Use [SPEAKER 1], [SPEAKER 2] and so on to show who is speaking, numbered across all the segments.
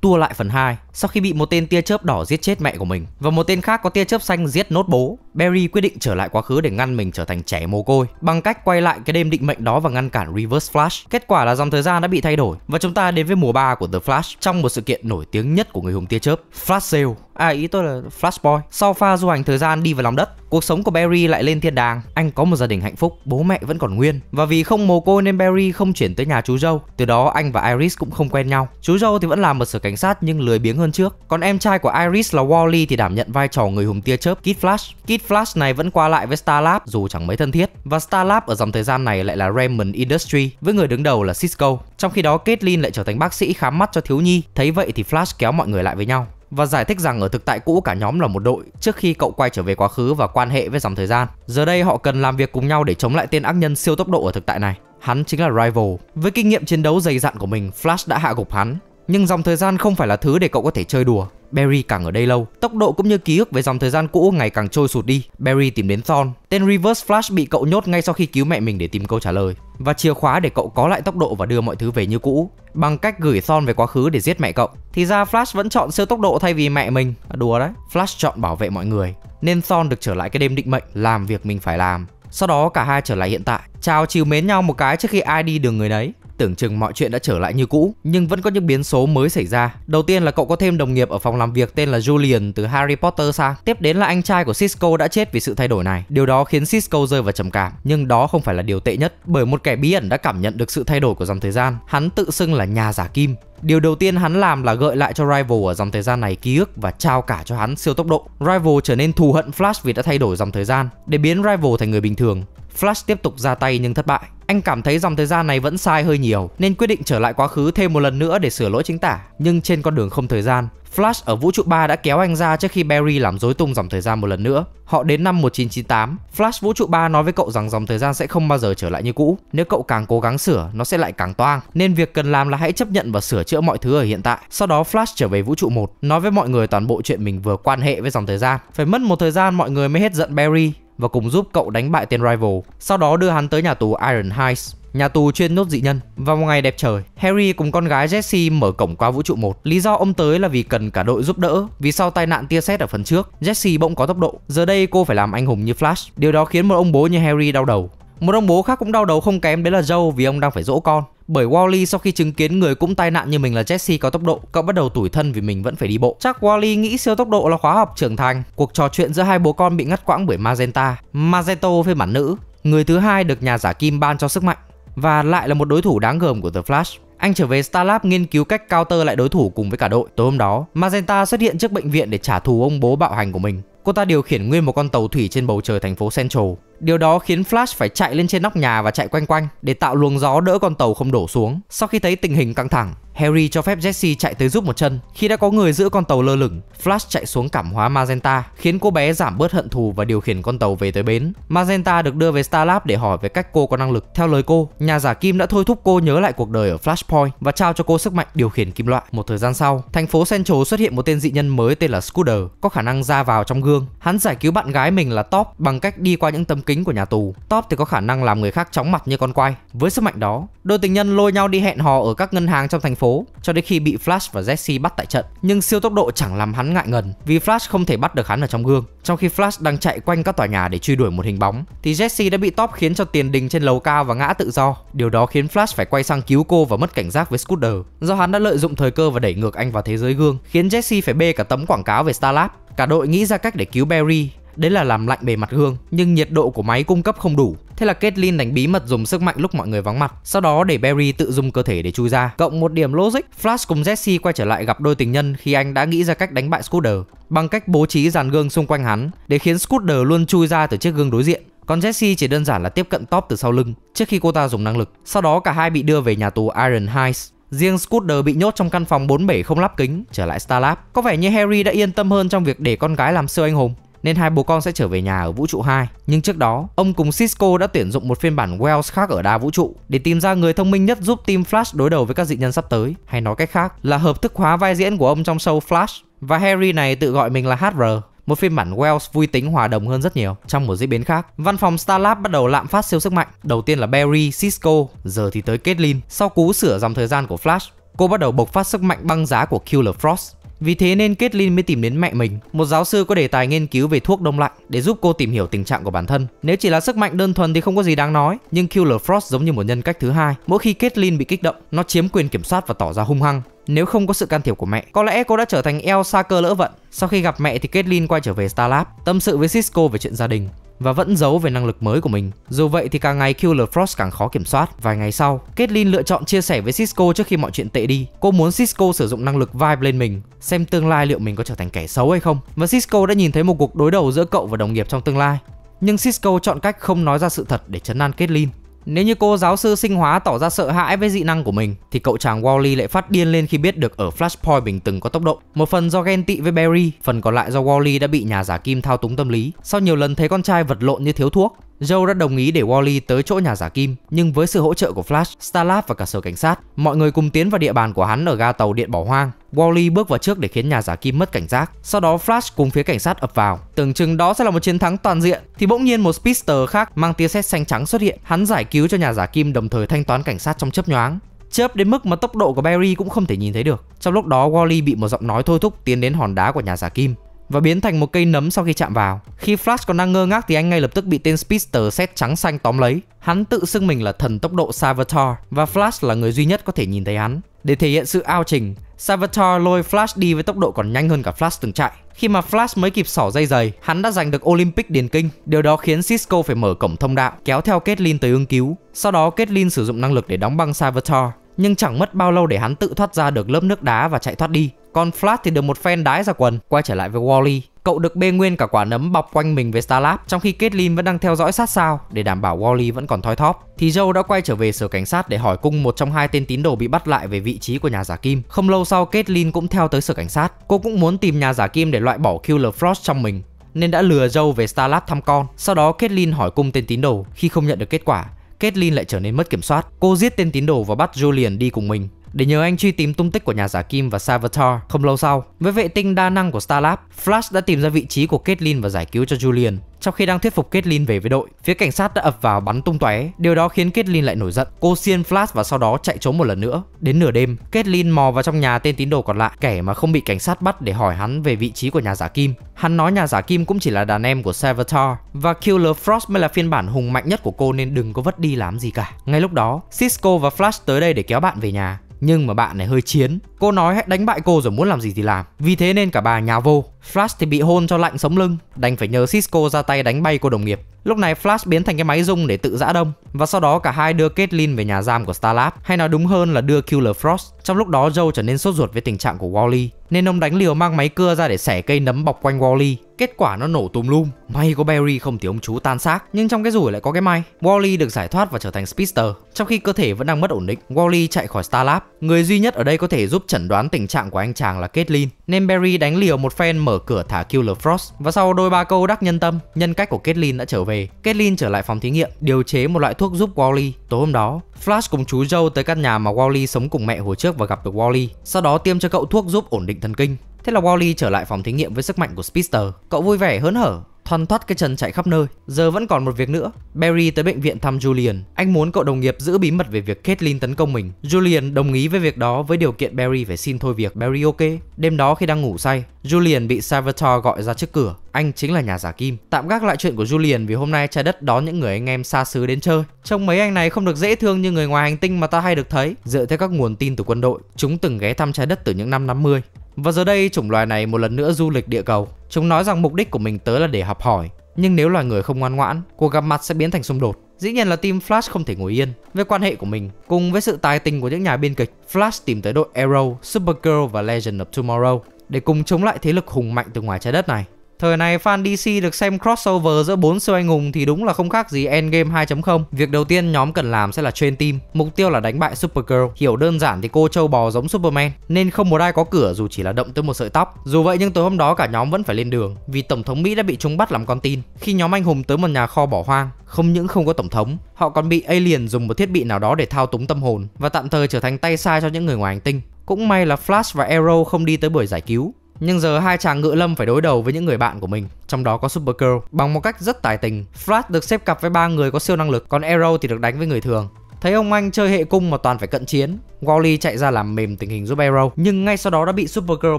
[SPEAKER 1] tua lại phần 2 sau khi bị một tên tia chớp đỏ giết chết mẹ của mình và một tên khác có tia chớp xanh giết nốt bố. Barry quyết định trở lại quá khứ để ngăn mình trở thành trẻ mồ côi bằng cách quay lại cái đêm định mệnh đó và ngăn cản Reverse Flash. Kết quả là dòng thời gian đã bị thay đổi và chúng ta đến với mùa 3 của The Flash trong một sự kiện nổi tiếng nhất của người hùng tia chớp, Flash Sale. À ý tôi là Flash Boy. Sau pha du hành thời gian đi vào lòng đất, Cuộc sống của Barry lại lên thiên đàng, anh có một gia đình hạnh phúc, bố mẹ vẫn còn nguyên. Và vì không mồ côi nên Barry không chuyển tới nhà chú dâu, từ đó anh và Iris cũng không quen nhau. Chú dâu thì vẫn làm một sở cảnh sát nhưng lười biếng hơn trước. Còn em trai của Iris là Wally thì đảm nhận vai trò người hùng tia chớp Kid Flash. Kid Flash này vẫn qua lại với Starlab dù chẳng mấy thân thiết. Và Starlab ở dòng thời gian này lại là Raymond Industry với người đứng đầu là Cisco. Trong khi đó Caitlin lại trở thành bác sĩ khám mắt cho thiếu nhi. Thấy vậy thì Flash kéo mọi người lại với nhau và giải thích rằng ở thực tại cũ cả nhóm là một đội trước khi cậu quay trở về quá khứ và quan hệ với dòng thời gian. Giờ đây họ cần làm việc cùng nhau để chống lại tên ác nhân siêu tốc độ ở thực tại này. Hắn chính là Rival. Với kinh nghiệm chiến đấu dày dặn của mình, Flash đã hạ gục hắn. Nhưng dòng thời gian không phải là thứ để cậu có thể chơi đùa. Barry càng ở đây lâu, tốc độ cũng như ký ức về dòng thời gian cũ ngày càng trôi sụt đi. Barry tìm đến Thorn, tên Reverse Flash bị cậu nhốt ngay sau khi cứu mẹ mình để tìm câu trả lời và chìa khóa để cậu có lại tốc độ và đưa mọi thứ về như cũ bằng cách gửi Thorn về quá khứ để giết mẹ cậu. Thì ra Flash vẫn chọn siêu tốc độ thay vì mẹ mình, à, đùa đấy. Flash chọn bảo vệ mọi người nên Thorn được trở lại cái đêm định mệnh làm việc mình phải làm. Sau đó cả hai trở lại hiện tại Chào chiều mến nhau một cái trước khi ai đi đường người đấy tưởng chừng mọi chuyện đã trở lại như cũ, nhưng vẫn có những biến số mới xảy ra. Đầu tiên là cậu có thêm đồng nghiệp ở phòng làm việc tên là Julian từ Harry Potter sang. Tiếp đến là anh trai của Cisco đã chết vì sự thay đổi này. Điều đó khiến Cisco rơi vào trầm cảm, nhưng đó không phải là điều tệ nhất, bởi một kẻ bí ẩn đã cảm nhận được sự thay đổi của dòng thời gian. Hắn tự xưng là nhà giả kim. Điều đầu tiên hắn làm là gợi lại cho Rival ở dòng thời gian này ký ức và trao cả cho hắn siêu tốc độ. Rival trở nên thù hận Flash vì đã thay đổi dòng thời gian để biến Rival thành người bình thường. Flash tiếp tục ra tay nhưng thất bại. Anh cảm thấy dòng thời gian này vẫn sai hơi nhiều nên quyết định trở lại quá khứ thêm một lần nữa để sửa lỗi chính tả. Nhưng trên con đường không thời gian, Flash ở vũ trụ 3 đã kéo anh ra trước khi Barry làm rối tung dòng thời gian một lần nữa. Họ đến năm 1998, Flash vũ trụ 3 nói với cậu rằng dòng thời gian sẽ không bao giờ trở lại như cũ. Nếu cậu càng cố gắng sửa, nó sẽ lại càng toang. Nên việc cần làm là hãy chấp nhận và sửa chữa mọi thứ ở hiện tại. Sau đó Flash trở về vũ trụ 1, nói với mọi người toàn bộ chuyện mình vừa quan hệ với dòng thời gian. Phải mất một thời gian mọi người mới hết giận Barry và cùng giúp cậu đánh bại tên rival. Sau đó đưa hắn tới nhà tù Iron Heights nhà tù chuyên nốt dị nhân. Vào một ngày đẹp trời, Harry cùng con gái Jessie mở cổng qua vũ trụ 1. Lý do ông tới là vì cần cả đội giúp đỡ, vì sau tai nạn tia sét ở phần trước, Jessie bỗng có tốc độ. Giờ đây cô phải làm anh hùng như Flash, điều đó khiến một ông bố như Harry đau đầu. Một ông bố khác cũng đau đầu không kém đấy là Joe vì ông đang phải dỗ con bởi Wally sau khi chứng kiến người cũng tai nạn như mình là Jesse có tốc độ, cậu bắt đầu tủi thân vì mình vẫn phải đi bộ. Chắc Wally nghĩ siêu tốc độ là khóa học trưởng thành. Cuộc trò chuyện giữa hai bố con bị ngắt quãng bởi Magenta, Magento phiên bản nữ, người thứ hai được nhà giả kim ban cho sức mạnh và lại là một đối thủ đáng gờm của The Flash. Anh trở về Star Starlab nghiên cứu cách counter lại đối thủ cùng với cả đội. Tối hôm đó, Magenta xuất hiện trước bệnh viện để trả thù ông bố bạo hành của mình. Cô ta điều khiển nguyên một con tàu thủy trên bầu trời thành phố Central. Điều đó khiến Flash phải chạy lên trên nóc nhà và chạy quanh quanh để tạo luồng gió đỡ con tàu không đổ xuống. Sau khi thấy tình hình căng thẳng, Harry cho phép Jesse chạy tới giúp một chân. Khi đã có người giữ con tàu lơ lửng, Flash chạy xuống cảm hóa Magenta, khiến cô bé giảm bớt hận thù và điều khiển con tàu về tới bến. Magenta được đưa về Starlab để hỏi về cách cô có năng lực. Theo lời cô, nhà giả kim đã thôi thúc cô nhớ lại cuộc đời ở Flashpoint và trao cho cô sức mạnh điều khiển kim loại. Một thời gian sau, thành phố Central xuất hiện một tên dị nhân mới tên là Scooter, có khả năng ra vào trong gương. Hắn giải cứu bạn gái mình là Top bằng cách đi qua những tấm kính kính của nhà tù. Top thì có khả năng làm người khác chóng mặt như con quay. Với sức mạnh đó, đôi tình nhân lôi nhau đi hẹn hò ở các ngân hàng trong thành phố cho đến khi bị Flash và Jesse bắt tại trận. Nhưng siêu tốc độ chẳng làm hắn ngại ngần vì Flash không thể bắt được hắn ở trong gương. Trong khi Flash đang chạy quanh các tòa nhà để truy đuổi một hình bóng thì Jesse đã bị Top khiến cho tiền đình trên lầu cao và ngã tự do. Điều đó khiến Flash phải quay sang cứu cô và mất cảnh giác với Scooter do hắn đã lợi dụng thời cơ và đẩy ngược anh vào thế giới gương khiến Jesse phải bê cả tấm quảng cáo về Starlab. Cả đội nghĩ ra cách để cứu Barry Đấy là làm lạnh bề mặt gương, nhưng nhiệt độ của máy cung cấp không đủ. Thế là Caitlyn đánh bí mật dùng sức mạnh lúc mọi người vắng mặt, sau đó để Barry tự dùng cơ thể để chui ra. Cộng một điểm logic, Flash cùng Jesse quay trở lại gặp đôi tình nhân khi anh đã nghĩ ra cách đánh bại Scooter bằng cách bố trí dàn gương xung quanh hắn để khiến Scooter luôn chui ra từ chiếc gương đối diện. Còn Jesse chỉ đơn giản là tiếp cận top từ sau lưng trước khi cô ta dùng năng lực. Sau đó cả hai bị đưa về nhà tù Iron Heights. Riêng Scooter bị nhốt trong căn phòng 47 không lắp kính trở lại Starlab. Có vẻ như Harry đã yên tâm hơn trong việc để con gái làm siêu anh hùng nên hai bố con sẽ trở về nhà ở vũ trụ 2. Nhưng trước đó, ông cùng Cisco đã tuyển dụng một phiên bản Wells khác ở đa vũ trụ để tìm ra người thông minh nhất giúp team Flash đối đầu với các dị nhân sắp tới, hay nói cách khác là hợp thức hóa vai diễn của ông trong show Flash. Và Harry này tự gọi mình là HR, một phiên bản Wells vui tính hòa đồng hơn rất nhiều. Trong một diễn biến khác, văn phòng Starlab bắt đầu lạm phát siêu sức mạnh. Đầu tiên là Barry, Cisco, giờ thì tới Caitlin. Sau cú sửa dòng thời gian của Flash, cô bắt đầu bộc phát sức mạnh băng giá của Killer Frost vì thế nên Caitlyn mới tìm đến mẹ mình, một giáo sư có đề tài nghiên cứu về thuốc đông lạnh để giúp cô tìm hiểu tình trạng của bản thân. Nếu chỉ là sức mạnh đơn thuần thì không có gì đáng nói, nhưng Killer Frost giống như một nhân cách thứ hai, mỗi khi Caitlyn bị kích động, nó chiếm quyền kiểm soát và tỏ ra hung hăng. Nếu không có sự can thiệp của mẹ, có lẽ cô đã trở thành Elsa cơ lỡ vận. Sau khi gặp mẹ thì Caitlyn quay trở về Starlab, tâm sự với Cisco về chuyện gia đình và vẫn giấu về năng lực mới của mình. Dù vậy thì càng ngày Killer Frost càng khó kiểm soát. Vài ngày sau, Caitlyn lựa chọn chia sẻ với Cisco trước khi mọi chuyện tệ đi. Cô muốn Cisco sử dụng năng lực vibe lên mình, xem tương lai liệu mình có trở thành kẻ xấu hay không. Và Cisco đã nhìn thấy một cuộc đối đầu giữa cậu và đồng nghiệp trong tương lai. Nhưng Cisco chọn cách không nói ra sự thật để chấn an Caitlyn. Nếu như cô giáo sư sinh hóa tỏ ra sợ hãi với dị năng của mình thì cậu chàng Wally lại phát điên lên khi biết được ở Flashpoint mình từng có tốc độ. Một phần do ghen tị với Barry, phần còn lại do Wally đã bị nhà giả kim thao túng tâm lý sau nhiều lần thấy con trai vật lộn như thiếu thuốc Joe đã đồng ý để Wally tới chỗ nhà giả kim, nhưng với sự hỗ trợ của Flash, Starlab và cả sở cảnh sát, mọi người cùng tiến vào địa bàn của hắn ở ga tàu điện bỏ hoang. Wally bước vào trước để khiến nhà giả kim mất cảnh giác. Sau đó Flash cùng phía cảnh sát ập vào. Tưởng chừng đó sẽ là một chiến thắng toàn diện thì bỗng nhiên một speedster khác mang tia sét xanh trắng xuất hiện. Hắn giải cứu cho nhà giả kim đồng thời thanh toán cảnh sát trong chớp nhoáng. Chớp đến mức mà tốc độ của Barry cũng không thể nhìn thấy được. Trong lúc đó Wally bị một giọng nói thôi thúc tiến đến hòn đá của nhà giả kim và biến thành một cây nấm sau khi chạm vào. Khi Flash còn đang ngơ ngác thì anh ngay lập tức bị tên Speedster xét trắng xanh tóm lấy. Hắn tự xưng mình là thần tốc độ Savitar và Flash là người duy nhất có thể nhìn thấy hắn. Để thể hiện sự ao trình, Savitar lôi Flash đi với tốc độ còn nhanh hơn cả Flash từng chạy. Khi mà Flash mới kịp xỏ dây giày, hắn đã giành được Olympic Điền Kinh. Điều đó khiến Cisco phải mở cổng thông đạo, kéo theo Caitlyn tới ứng cứu. Sau đó Caitlyn sử dụng năng lực để đóng băng Savitar nhưng chẳng mất bao lâu để hắn tự thoát ra được lớp nước đá và chạy thoát đi. Còn flat thì được một fan đái ra quần, quay trở lại với Wally. Cậu được bê nguyên cả quả nấm bọc quanh mình với Starlab trong khi Caitlyn vẫn đang theo dõi sát sao để đảm bảo Wally vẫn còn thoi thóp. Thì Joe đã quay trở về sở cảnh sát để hỏi cung một trong hai tên tín đồ bị bắt lại về vị trí của nhà giả kim. Không lâu sau Caitlyn cũng theo tới sở cảnh sát. Cô cũng muốn tìm nhà giả kim để loại bỏ Killer Frost trong mình nên đã lừa Joe về Starlab thăm con. Sau đó Caitlyn hỏi cung tên tín đồ khi không nhận được kết quả. Caitlyn lại trở nên mất kiểm soát. Cô giết tên tín đồ và bắt Julian đi cùng mình để nhờ anh truy tìm tung tích của nhà giả kim và Savitar không lâu sau. Với vệ tinh đa năng của Starlab, Flash đã tìm ra vị trí của Caitlyn và giải cứu cho Julian. Trong khi đang thuyết phục Caitlyn về với đội, phía cảnh sát đã ập vào bắn tung tóe. Điều đó khiến Caitlyn lại nổi giận. Cô xiên Flash và sau đó chạy trốn một lần nữa. Đến nửa đêm, Caitlyn mò vào trong nhà tên tín đồ còn lại, kẻ mà không bị cảnh sát bắt để hỏi hắn về vị trí của nhà giả kim. Hắn nói nhà giả kim cũng chỉ là đàn em của Savitar và Killer Frost mới là phiên bản hùng mạnh nhất của cô nên đừng có vất đi làm gì cả. Ngay lúc đó, Cisco và Flash tới đây để kéo bạn về nhà nhưng mà bạn này hơi chiến cô nói hãy đánh bại cô rồi muốn làm gì thì làm vì thế nên cả bà nhào vô Flash thì bị hôn cho lạnh sống lưng, đành phải nhờ Cisco ra tay đánh bay cô đồng nghiệp. Lúc này Flash biến thành cái máy rung để tự giã đông và sau đó cả hai đưa Caitlyn về nhà giam của Starlab, hay nói đúng hơn là đưa Killer Frost. Trong lúc đó Joe trở nên sốt ruột với tình trạng của Wally, nên ông đánh liều mang máy cưa ra để xẻ cây nấm bọc quanh Wally. Kết quả nó nổ tùm lum, may có Barry không thì ông chú tan xác, nhưng trong cái rủi lại có cái may. Wally được giải thoát và trở thành Speedster, trong khi cơ thể vẫn đang mất ổn định. Wally chạy khỏi Starlab, người duy nhất ở đây có thể giúp chẩn đoán tình trạng của anh chàng là Caitlyn, nên Barry đánh liều một phen mở mở cửa thả Killer Frost và sau đôi ba câu đắc nhân tâm, nhân cách của Caitlyn đã trở về. Caitlyn trở lại phòng thí nghiệm, điều chế một loại thuốc giúp Wally. Tối hôm đó, Flash cùng chú Joe tới căn nhà mà Wally sống cùng mẹ hồi trước và gặp được Wally. Sau đó tiêm cho cậu thuốc giúp ổn định thần kinh. Thế là Wally trở lại phòng thí nghiệm với sức mạnh của Speedster. Cậu vui vẻ hớn hở thoăn thoắt cái chân chạy khắp nơi. Giờ vẫn còn một việc nữa. Barry tới bệnh viện thăm Julian. Anh muốn cậu đồng nghiệp giữ bí mật về việc Caitlin tấn công mình. Julian đồng ý với việc đó với điều kiện Barry phải xin thôi việc. Barry ok. Đêm đó khi đang ngủ say, Julian bị Salvatore gọi ra trước cửa. Anh chính là nhà giả kim. Tạm gác lại chuyện của Julian vì hôm nay trái đất đón những người anh em xa xứ đến chơi. Trông mấy anh này không được dễ thương như người ngoài hành tinh mà ta hay được thấy. Dựa theo các nguồn tin từ quân đội, chúng từng ghé thăm trái đất từ những năm 50. Và giờ đây chủng loài này một lần nữa du lịch địa cầu. Chúng nói rằng mục đích của mình tới là để học hỏi, nhưng nếu loài người không ngoan ngoãn, cuộc gặp mặt sẽ biến thành xung đột. Dĩ nhiên là team Flash không thể ngồi yên. Về quan hệ của mình, cùng với sự tài tình của những nhà biên kịch, Flash tìm tới đội Arrow, Supergirl và Legend of Tomorrow để cùng chống lại thế lực hùng mạnh từ ngoài trái đất này. Thời này fan DC được xem crossover giữa bốn siêu anh hùng thì đúng là không khác gì Endgame 2.0. Việc đầu tiên nhóm cần làm sẽ là train team, mục tiêu là đánh bại Supergirl. Hiểu đơn giản thì cô châu bò giống Superman nên không một ai có cửa dù chỉ là động tới một sợi tóc. Dù vậy nhưng tối hôm đó cả nhóm vẫn phải lên đường vì tổng thống Mỹ đã bị chúng bắt làm con tin. Khi nhóm anh hùng tới một nhà kho bỏ hoang, không những không có tổng thống, họ còn bị alien dùng một thiết bị nào đó để thao túng tâm hồn và tạm thời trở thành tay sai cho những người ngoài hành tinh. Cũng may là Flash và Arrow không đi tới buổi giải cứu, nhưng giờ hai chàng ngự lâm phải đối đầu với những người bạn của mình, trong đó có Supergirl. Bằng một cách rất tài tình, Flash được xếp cặp với ba người có siêu năng lực, còn Arrow thì được đánh với người thường. Thấy ông anh chơi hệ cung mà toàn phải cận chiến, Wally chạy ra làm mềm tình hình giúp Arrow, nhưng ngay sau đó đã bị Supergirl